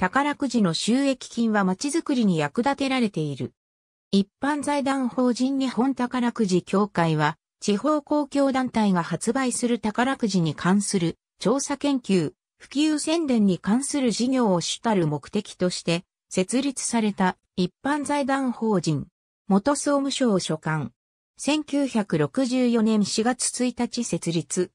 宝くじの収益金は町づくりに役立てられている。一般財団法人日本宝くじ協会は、地方公共団体が発売する宝くじに関する調査研究、普及宣伝に関する事業を主たる目的として、設立された一般財団法人、元総務省所管、1964年4月1日設立。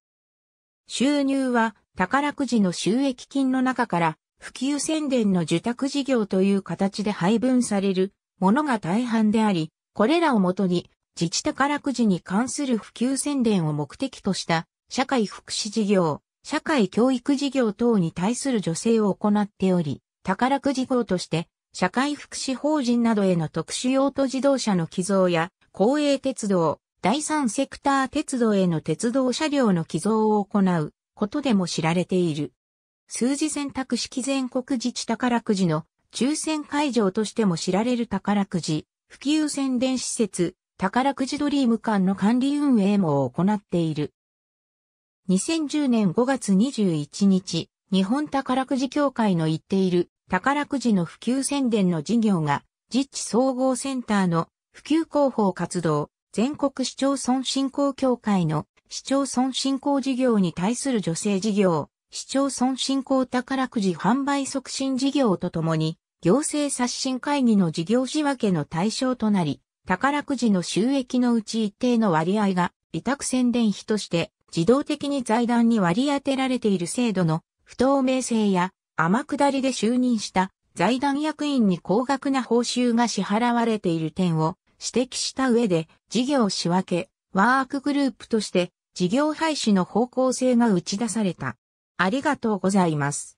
収入は宝くじの収益金の中から普及宣伝の受託事業という形で配分されるものが大半であり、これらをもとに自治宝くじに関する普及宣伝を目的とした社会福祉事業、社会教育事業等に対する助成を行っており、宝くじ号として社会福祉法人などへの特殊用途自動車の寄贈や公営鉄道、第三セクター鉄道への鉄道車両の寄贈を行うことでも知られている。数字選択式全国自治宝くじの抽選会場としても知られる宝くじ、普及宣伝施設、宝くじドリーム館の管理運営も行っている。2010年5月21日、日本宝くじ協会の言っている宝くじの普及宣伝の事業が、自治総合センターの普及広報活動、全国市町村振興協会の市町村振興事業に対する助成事業、市町村振興宝くじ販売促進事業とともに、行政刷新会議の事業仕分けの対象となり、宝くじの収益のうち一定の割合が委託宣伝費として自動的に財団に割り当てられている制度の不透明性や天下りで就任した財団役員に高額な報酬が支払われている点を指摘した上で事業仕分け、ワークグループとして事業廃止の方向性が打ち出された。ありがとうございます。